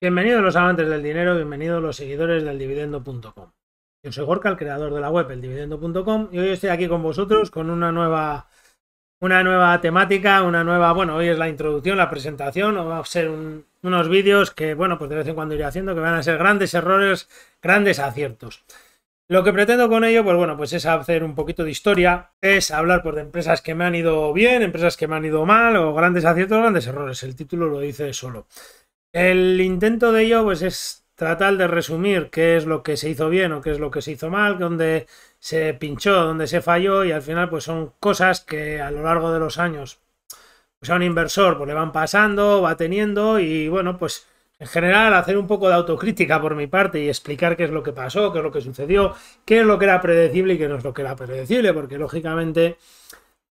Bienvenidos los amantes del dinero, bienvenidos los seguidores del dividendo.com. Yo soy Gorka, el creador de la web eldividendo.com y hoy estoy aquí con vosotros con una nueva, una nueva temática, una nueva, bueno, hoy es la introducción, la presentación, va a ser unos vídeos que, bueno, pues de vez en cuando iré haciendo, que van a ser grandes errores, grandes aciertos. Lo que pretendo con ello, pues bueno, pues es hacer un poquito de historia, es hablar por pues, de empresas que me han ido bien, empresas que me han ido mal, o grandes aciertos, grandes errores. El título lo dice solo. El intento de ello pues, es tratar de resumir qué es lo que se hizo bien o qué es lo que se hizo mal, dónde se pinchó, dónde se falló y al final pues son cosas que a lo largo de los años pues, a un inversor pues, le van pasando, va teniendo y bueno pues en general hacer un poco de autocrítica por mi parte y explicar qué es lo que pasó, qué es lo que sucedió, qué es lo que era predecible y qué no es lo que era predecible porque lógicamente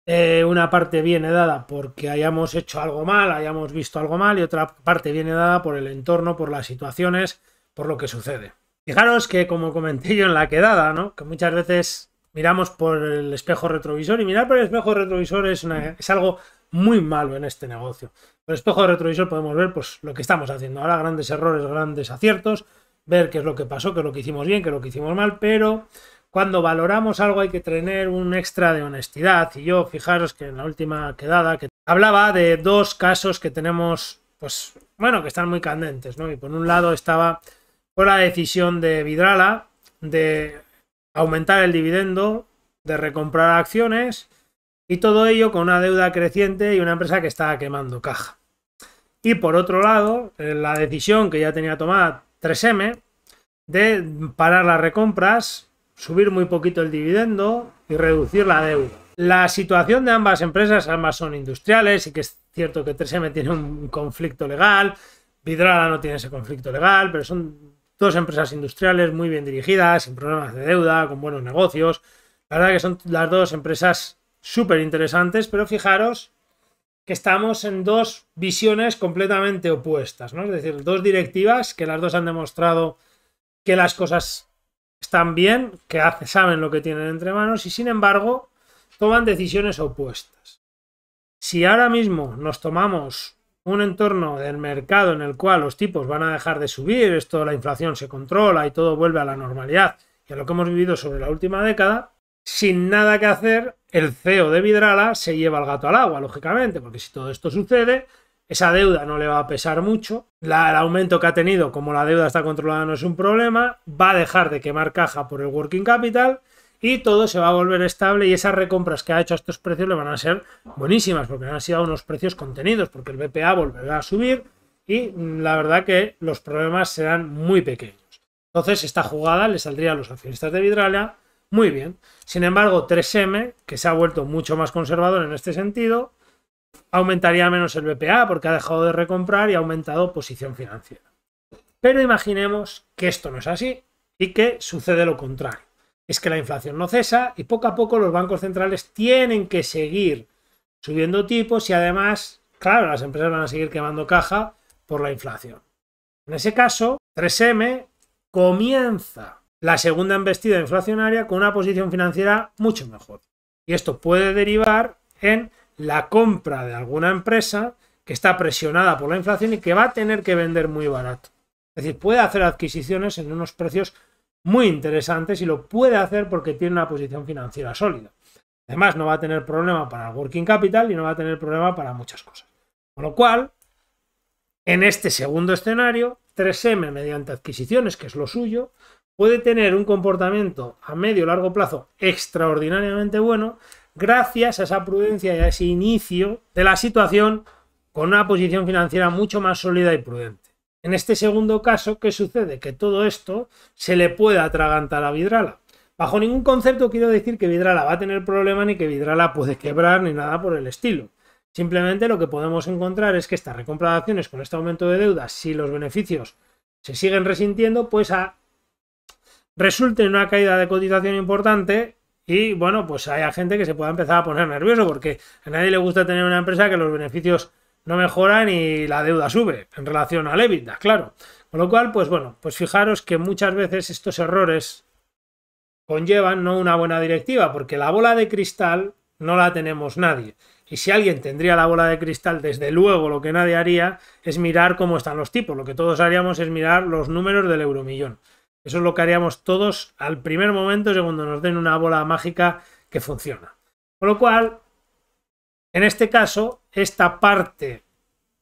eh, una parte viene dada porque hayamos hecho algo mal, hayamos visto algo mal, y otra parte viene dada por el entorno, por las situaciones, por lo que sucede. Fijaros que, como comenté yo en la quedada, ¿no? Que muchas veces miramos por el espejo retrovisor y mirar por el espejo retrovisor es, algo muy malo en este negocio. Por el espejo retrovisor podemos ver pues, lo que estamos haciendo ahora, grandes errores, grandes aciertos, ver qué es lo que pasó, qué es lo que hicimos bien, qué es lo que hicimos mal, pero cuando valoramos algo hay que tener un extra de honestidad. Y yo, fijaros que en la última quedada que hablaba de dos casos que tenemos, pues bueno, que están muy candentes, Y por un lado estaba por la decisión de Vidrala de aumentar el dividendo, de recomprar acciones y todo ello con una deuda creciente y una empresa que estaba quemando caja. Y por otro lado, eh, la decisión que ya tenía tomada 3M de parar las recompras subir muy poquito el dividendo y reducir la deuda. La situación de ambas empresas, ambas son industriales, y que es cierto que 3M tiene un conflicto legal, Vidrala no tiene ese conflicto legal, pero son dos empresas industriales muy bien dirigidas, sin problemas de deuda, con buenos negocios. La verdad que son las dos empresas súper interesantes, pero fijaros que estamos en dos visiones completamente opuestas, ¿no? Es decir, dos directivas que las dos han demostrado que las cosas están bien, que hace, saben lo que tienen entre manos y sin embargo toman decisiones opuestas. Si ahora mismo nos tomamos un entorno del mercado en el cual los tipos van a dejar de subir, esto la inflación se controla y todo vuelve a la normalidad y a lo que hemos vivido sobre la última década, sin nada que hacer, el CEO de Vidrala se lleva el gato al agua, lógicamente, porque si todo esto sucede, esa deuda no le va a pesar mucho. el aumento que ha tenido, como la deuda está controlada, no es un problema. Va a dejar de quemar caja por el working capital y todo se va a volver estable y esas recompras que ha hecho a estos precios le van a ser buenísimas porque han sido unos precios contenidos porque el BPA volverá a subir y mm, la verdad que los problemas serán muy pequeños. Entonces esta jugada le saldría a los accionistas de Vidralia muy bien. Sin embargo, 3M, que se ha vuelto mucho más conservador en este sentido, aumentaría menos el BPA porque ha dejado de recomprar y ha aumentado posición financiera. Pero imaginemos que esto no es así y que sucede lo contrario. Es que la inflación no cesa y poco a poco los bancos centrales tienen que seguir subiendo tipos y además, claro, las empresas van a seguir quemando caja por la inflación. En ese caso, 3M comienza la segunda embestida inflacionaria con una posición financiera mucho mejor. Y esto puede derivar en la compra de alguna empresa que está presionada por la inflación y que va a tener que vender muy barato. Es decir, puede hacer adquisiciones en unos precios muy interesantes y lo puede hacer porque tiene una posición financiera sólida. Además, no va a tener problema para el working capital y no va a tener problema para muchas cosas. Con lo cual, en este segundo escenario, 3M mediante adquisiciones, que es lo suyo, puede tener un comportamiento a medio o largo plazo extraordinariamente bueno, gracias a esa prudencia y a ese inicio de la situación con una posición financiera mucho más sólida y prudente. En este segundo caso, ¿qué sucede? Que todo esto se le puede atragantar a Vidrala. Bajo ningún concepto quiero decir que Vidrala va a tener problema ni que Vidrala puede quebrar ni nada por el estilo. Simplemente lo que podemos encontrar es que estas recompra de acciones con este aumento de deuda, si los beneficios se siguen resintiendo, pues a... resulte en una caída de cotización importante y bueno, pues haya gente que se pueda empezar a poner nervioso porque a nadie le gusta tener una empresa que los beneficios no mejoran y la deuda sube en relación al EBITDA, claro. Con lo cual, pues bueno, pues fijaros que muchas veces estos errores conllevan no una buena directiva porque la bola de cristal no la tenemos nadie. Y si alguien tendría la bola de cristal, desde luego lo que nadie haría es mirar cómo están los tipos. Lo que todos haríamos es mirar los números del euromillón. Eso es lo que haríamos todos al primer momento, según nos den una bola mágica que funciona. Con lo cual, en este caso, esta parte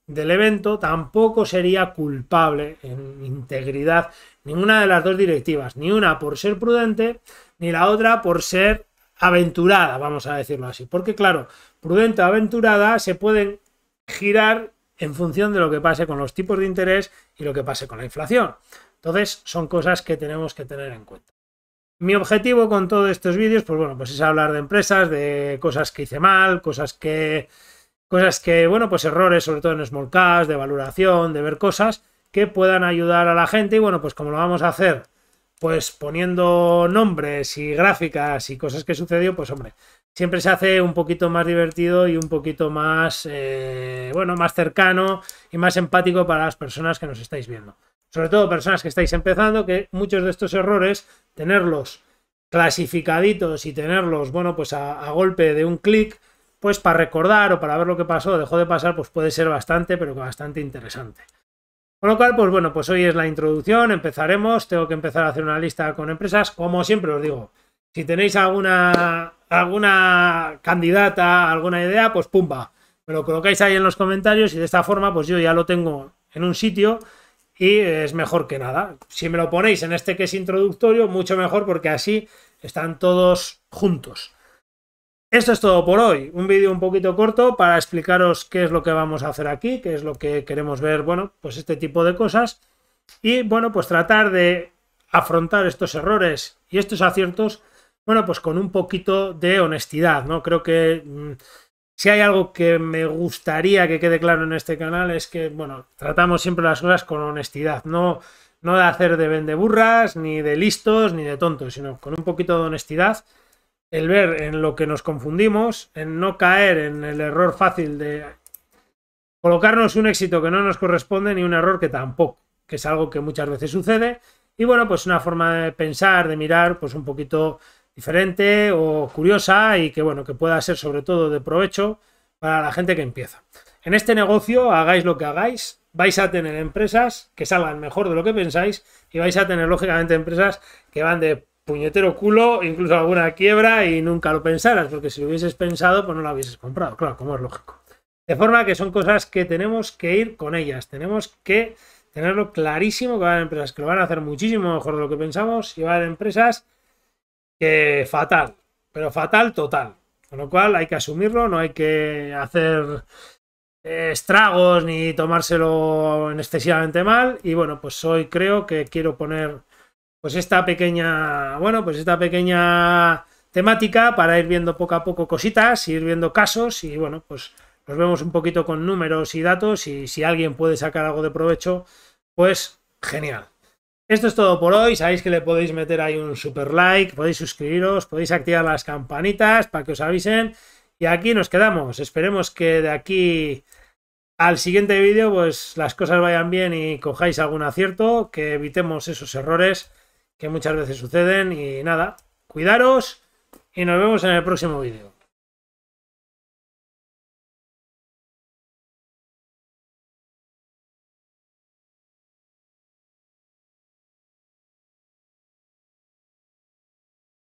del evento tampoco sería culpable en integridad ninguna de las dos directivas, ni una por ser prudente, ni la otra por ser aventurada, vamos a decirlo así. Porque claro, prudente o aventurada se pueden girar en función de lo que pase con los tipos de interés y lo que pase con la inflación. Entonces, son cosas que tenemos que tener en cuenta. Mi objetivo con todos estos vídeos, pues bueno, pues es hablar de empresas, de cosas que hice mal, cosas que, cosas que, bueno, pues errores, sobre todo en small cash, de valoración, de ver cosas que puedan ayudar a la gente. Y bueno, pues como lo vamos a hacer, pues poniendo nombres y gráficas y cosas que sucedió, pues hombre, siempre se hace un poquito más divertido y un poquito más, eh, bueno, más cercano y más empático para las personas que nos estáis viendo sobre todo personas que estáis empezando, que muchos de estos errores, tenerlos clasificaditos y tenerlos, bueno, pues a, golpe de un clic, pues para recordar o para ver lo que pasó dejó de pasar, pues puede ser bastante, pero bastante interesante. Con lo cual, pues bueno, pues hoy es la introducción, empezaremos, tengo que empezar a hacer una lista con empresas, como siempre os digo, si tenéis alguna, alguna candidata, alguna idea, pues pumba, me lo colocáis ahí en los comentarios y de esta forma, pues yo ya lo tengo en un sitio y es mejor que nada. Si me lo ponéis en este que es introductorio, mucho mejor porque así están todos juntos. Esto es todo por hoy. Un vídeo un poquito corto para explicaros qué es lo que vamos a hacer aquí, qué es lo que queremos ver, bueno, pues este tipo de cosas. Y bueno, pues tratar de afrontar estos errores y estos aciertos, bueno, pues con un poquito de honestidad, ¿no? Creo que mm, si hay algo que me gustaría que quede claro en este canal es que, bueno, tratamos siempre las cosas con honestidad, no, no de hacer de vendeburras, ni de listos, ni de tontos, sino con un poquito de honestidad, el ver en lo que nos confundimos, en no caer en el error fácil de colocarnos un éxito que no nos corresponde ni un error que tampoco, que es algo que muchas veces sucede. Y bueno, pues una forma de pensar, de mirar, pues un poquito diferente o curiosa y que bueno, que pueda ser sobre todo de provecho para la gente que empieza. En este negocio, hagáis lo que hagáis, vais a tener empresas que salgan mejor de lo que pensáis y vais a tener lógicamente empresas que van de puñetero culo, incluso alguna quiebra y nunca lo pensaras, porque si lo hubieses pensado, pues no lo hubieses comprado, claro, como es lógico. De forma que son cosas que tenemos que ir con ellas, tenemos que tenerlo clarísimo que van a haber empresas que lo van a hacer muchísimo mejor de lo que pensamos y van a haber empresas que fatal, pero fatal total. Con lo cual hay que asumirlo, no hay que hacer eh, estragos ni tomárselo excesivamente mal. Y bueno, pues hoy creo que quiero poner pues esta pequeña, bueno, pues esta pequeña temática para ir viendo poco a poco cositas, ir viendo casos y bueno, pues nos vemos un poquito con números y datos y si alguien puede sacar algo de provecho, pues genial. Esto es todo por hoy. Sabéis que le podéis meter ahí un super like, podéis suscribiros, podéis activar las campanitas para que os avisen. Y aquí nos quedamos. Esperemos que de aquí al siguiente vídeo pues las cosas vayan bien y cojáis algún acierto, que evitemos esos errores que muchas veces suceden. Y nada, cuidaros y nos vemos en el próximo vídeo.